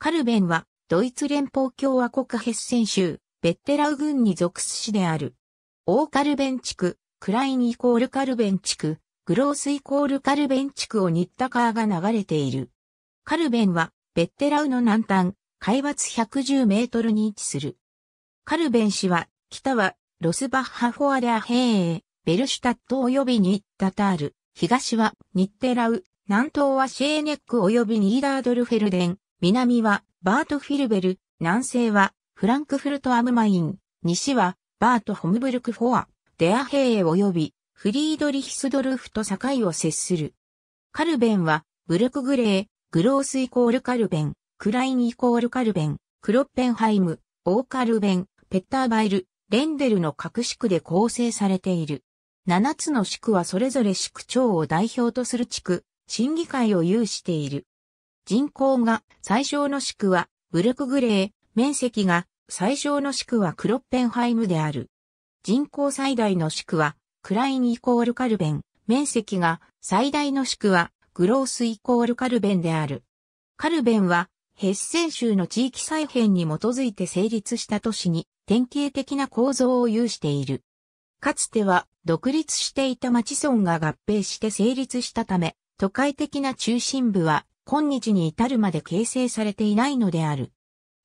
カルベンは、ドイツ連邦共和国ヘッセン州、ベッテラウ郡に属す市である。オーカルベン地区、クラインイコールカルベン地区、グロースイコールカルベン地区をニタカ川が流れている。カルベンは、ベッテラウの南端、海抜110メートルに位置する。カルベン市は、北は、ロスバッハフォアレアヘーベルシュタット及びニッタタール、東は、ニッテラウ、南東はシェーネック及びニーダードルフェルデン、南はバート・フィルベル、南西はフランクフルト・アムマイン、西はバート・ホムブルク・フォア、デアヘイー及びフリードリヒスドルフと境を接する。カルベンはブルクグレー、グロースイコールカルベン、クラインイコールカルベン、クロッペンハイム、オーカルベン、ペッターバイル、レンデルの各宿区で構成されている。7つの宿区はそれぞれ市区長を代表とする地区、審議会を有している。人口が最小の宿区はブルクグレー、面積が最小の宿区はクロッペンハイムである。人口最大の宿区はクラインイコールカルベン、面積が最大の宿区はグロースイコールカルベンである。カルベンはヘッセン州の地域再編に基づいて成立した都市に典型的な構造を有している。かつては独立していた町村が合併して成立したため、都会的な中心部は今日に至るまで形成されていないのである。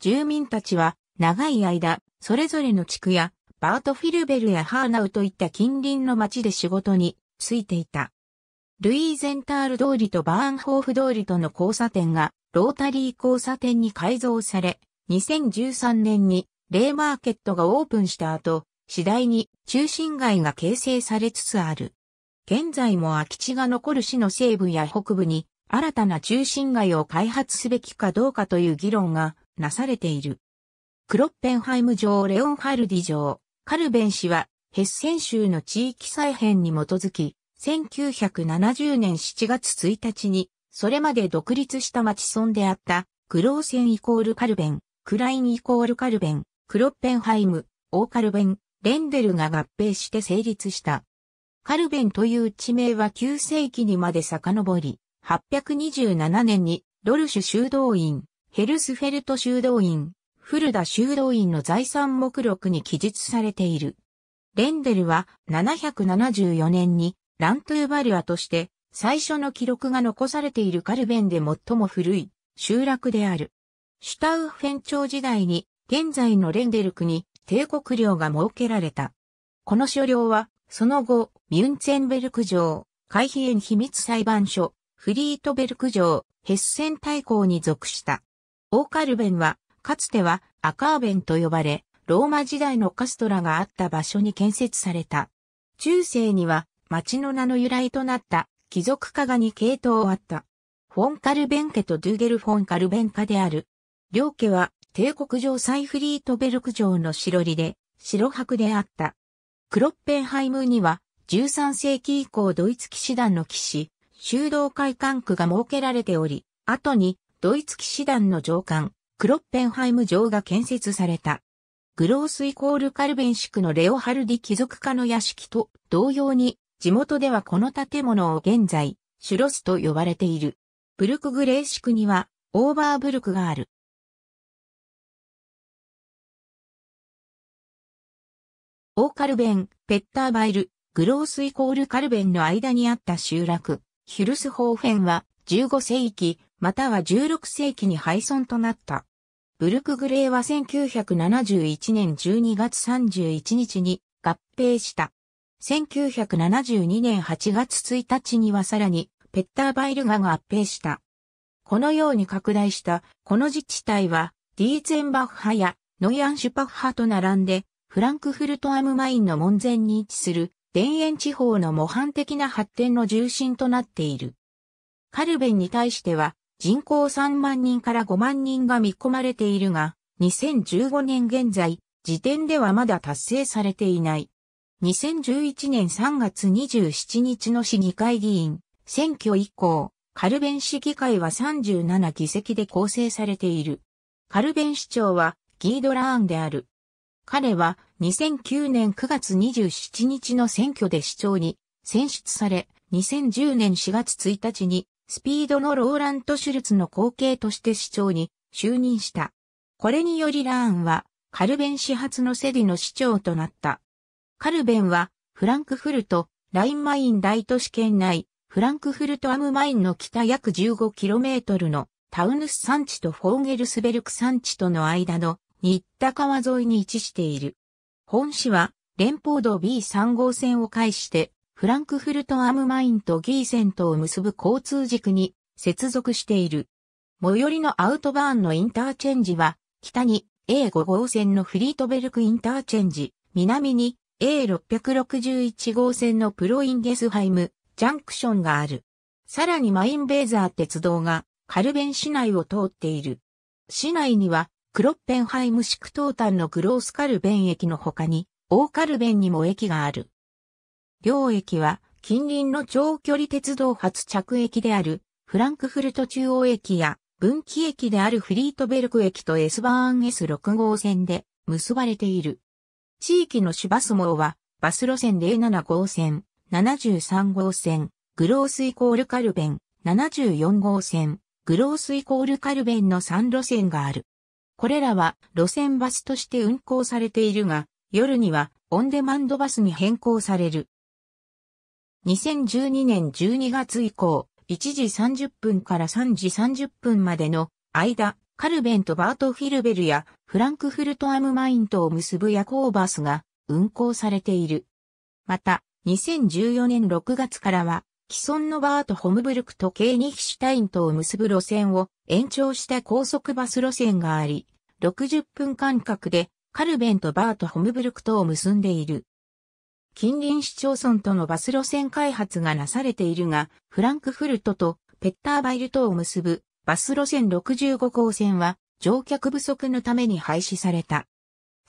住民たちは長い間、それぞれの地区やバートフィルベルやハーナウといった近隣の町で仕事についていた。ルイーゼンタール通りとバーンホーフ通りとの交差点がロータリー交差点に改造され、2013年にレイマーケットがオープンした後、次第に中心街が形成されつつある。現在も空き地が残る市の西部や北部に新たな中心街を開発すべきかどうかという議論がなされている。クロッペンハイム城レオンハルディ城、カルベン氏は、ヘッセン州の地域再編に基づき、1970年7月1日に、それまで独立した町村であった、クローセンイコールカルベン、クラインイコールカルベン、クロッペンハイム、オーカルベン、レンデルが合併して成立した。カルベンという地名は9世紀にまで遡り、8 2 7年にロルシュ修道院、ヘルスフェルト修道院、古田修道院の財産目録に記述されている。レンデルは774年にラントゥーバルアとして最初の記録が残されているカルベンで最も古い集落である。シュタウフェン朝時代に現在のレンデルクに帝国領が設けられた。この所領はその後ミュンツェンベルク城、海兵秘密裁判所、フリートベルク城、ヘッセン大公に属した。オーカルベンは、かつてはアカーベンと呼ばれ、ローマ時代のカストラがあった場所に建設された。中世には、町の名の由来となった貴族家がに系統あった。フォンカルベン家とドゥゲルフォンカルベン家である。両家は帝国城サイフリートベルク城の白りで白白であった。クロッペンハイムには13世紀以降ドイツ騎士団の騎士、修道会館区が設けられており、後にドイツ騎士団の上官、クロッペンハイム城が建設された。グロースイコールカルベンシクのレオハルディ貴族家の屋敷と同様に、地元ではこの建物を現在、シュロスと呼ばれている。ブルクグレーシクには、オーバーブルクがある。オーカルベン、ペッターバイル、グロースイコールカルベンの間にあった集落、ヒュルスホーフェンは15世紀または16世紀に廃村となった。ブルクグレーは1971年12月31日に合併した。1972年8月1日にはさらにペッターバイルガが合併した。このように拡大したこの自治体はディーゼンバッハやノイアンシュパッハと並んでフランクフルトアムマインの門前に位置する田園地方の模範的な発展の重心となっている。カルベンに対しては人口3万人から5万人が見込まれているが、2015年現在、時点ではまだ達成されていない。2011年3月27日の市議会議員選挙以降、カルベン市議会は37議席で構成されている。カルベン市長はギードラーンである。彼は2009年9月27日の選挙で市長に選出され、2010年4月1日にスピードのローラント・シュルツの後継として市長に就任した。これによりラーンはカルベン始発のセディの市長となった。カルベンはフランクフルト、ラインマイン大都市圏内、フランクフルトアムマインの北約 15km のタウヌス山地とフォーゲルスベルク山地との間の新田川沿いに位置している。本市は連邦道 B3 号線を介してフランクフルトアムマインとギーセントを結ぶ交通軸に接続している。最寄りのアウトバーンのインターチェンジは北に A5 号線のフリートベルクインターチェンジ、南に A661 号線のプロインゲスハイムジャンクションがある。さらにマインベーザー鉄道がカルベン市内を通っている。市内にはクロッペンハイム市区東端のグロースカルベン駅の他に、オーカルベンにも駅がある。両駅は、近隣の長距離鉄道発着駅である、フランクフルト中央駅や、分岐駅であるフリートベルク駅と S バーン S6 号線で結ばれている。地域のシバスモは、バス路線07号線、73号線、グロースイコールカルベン、74号線、グロースイコールカルベンの3路線がある。これらは路線バスとして運行されているが、夜にはオンデマンドバスに変更される。2012年12月以降、1時30分から3時30分までの間、カルベンとバート・フィルベルやフランクフルト・アム・マインとを結ぶ夜行バスが運行されている。また、2014年6月からは既存のバートホムブルクとケーニヒシュタインとを結ぶ路線を延長した高速バス路線があり、60分間隔でカルベンとバートホムブルクとを結んでいる。近隣市町村とのバス路線開発がなされているが、フランクフルトとペッターバイルとを結ぶバス路線65号線は乗客不足のために廃止された。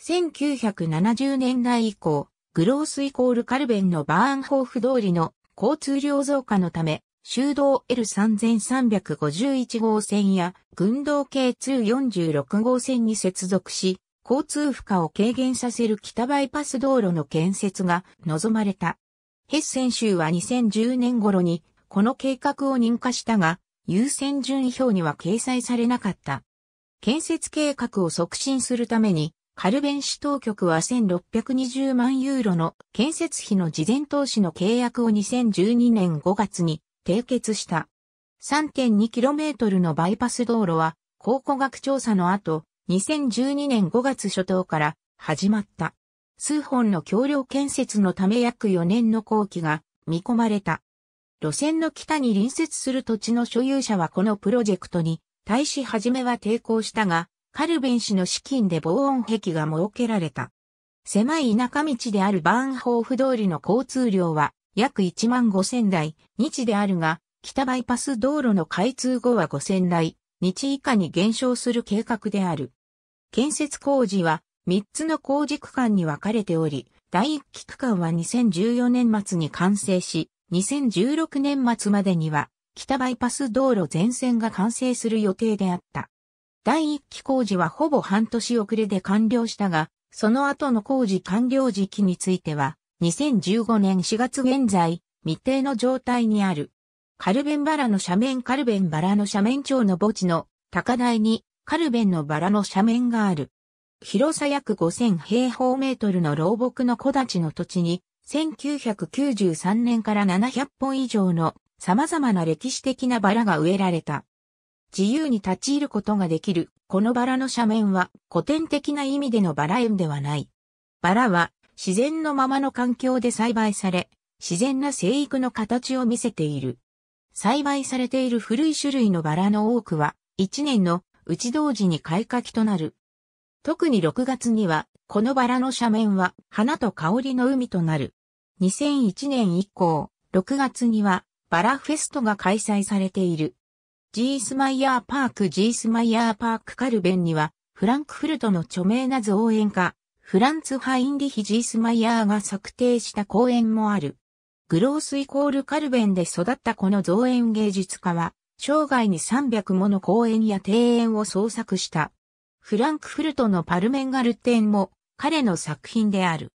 1970年代以降、グロースイコールカルベンのバーンホーフ通りの交通量増加のため、修道 L3351 号線や群道系246号線に接続し、交通負荷を軽減させる北バイパス道路の建設が望まれた。ヘッセン州は2010年頃にこの計画を認可したが、優先順位表には掲載されなかった。建設計画を促進するためにカルベン市当局は1620万ユーロの建設費の事前投資の契約を2012年5月に締結した。3.2km のバイパス道路は考古学調査の後、2012年5月初頭から始まった。数本の橋梁建設のため約4年の工期が見込まれた。路線の北に隣接する土地の所有者はこのプロジェクトに対し初めは抵抗したが、カルベン氏の資金で防音壁が設けられた。狭い田舎道であるバーンホーフ通りの交通量は約1万5000台、日であるが、北バイパス道路の開通後は5000台、日以下に減少する計画である。建設工事は3つの工事区間に分かれており、第1期区間は2014年末に完成し、2016年末までには北バイパス道路全線が完成する予定であった。第1期工事はほぼ半年遅れで完了したが、その後の工事完了時期については、2015年4月現在、未定の状態にある。カルベンバラの斜面カルベンバラの斜面町の墓地の高台にカルベンのバラの斜面がある。広さ約5000平方メートルの老木の木立の土地に、1993年から700本以上の様々な歴史的なバラが植えられた。自由に立ち入ることができる。このバラの斜面は古典的な意味でのバラ園ではない。バラは自然のままの環境で栽培され、自然な生育の形を見せている。栽培されている古い種類のバラの多くは、一年のうち同時に開花期となる。特に6月には、このバラの斜面は花と香りの海となる。2001年以降、6月にはバラフェストが開催されている。ジースマイヤーパークジースマイヤーパークカルベンには、フランクフルトの著名な造園家、フランツ・ハインリヒ・ジースマイヤーが策定した公園もある。グロースイコールカルベンで育ったこの造園芸術家は、生涯に300もの公園や庭園を創作した。フランクフルトのパルメンガル展も彼の作品である。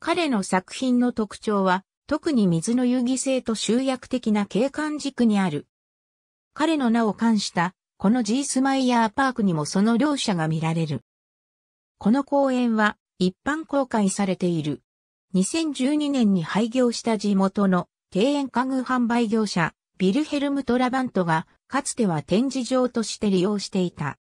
彼の作品の特徴は、特に水の遊戯性と集約的な景観軸にある。彼の名を冠した、このジースマイヤーパークにもその両者が見られる。この公園は一般公開されている。2012年に廃業した地元の庭園家具販売業者、ビルヘルム・トラバントが、かつては展示場として利用していた。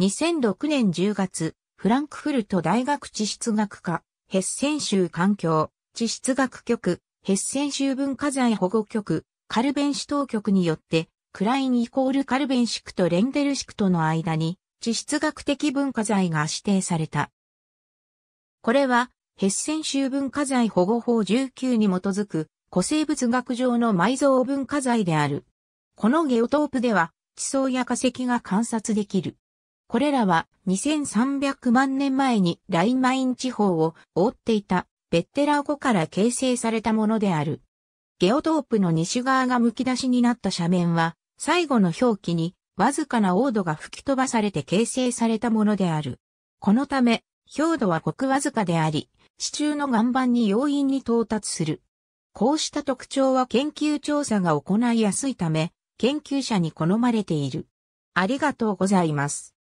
2006年10月、フランクフルト大学地質学科、ヘッセン州環境、地質学局、ヘッセン州文化財保護局、カルベン市当局によってクラインイコールカルベンシクとレンデルシクとの間に地質学的文化財が指定された。これは、ヘッセン州文化財保護法19に基づく古生物学上の埋蔵文化財である。このゲオトープでは地層や化石が観察できる。これらは2300万年前にラインマイン地方を覆っていたベッテラ湖から形成されたものである。ゲオトープの西側がむき出しになった斜面は最後の表記に、わずかな黄土が吹き飛ばされて形成されたものである。このため、表土はごくわずかであり、地中の岩盤に容易に到達する。こうした特徴は研究調査が行いやすいため、研究者に好まれている。ありがとうございます。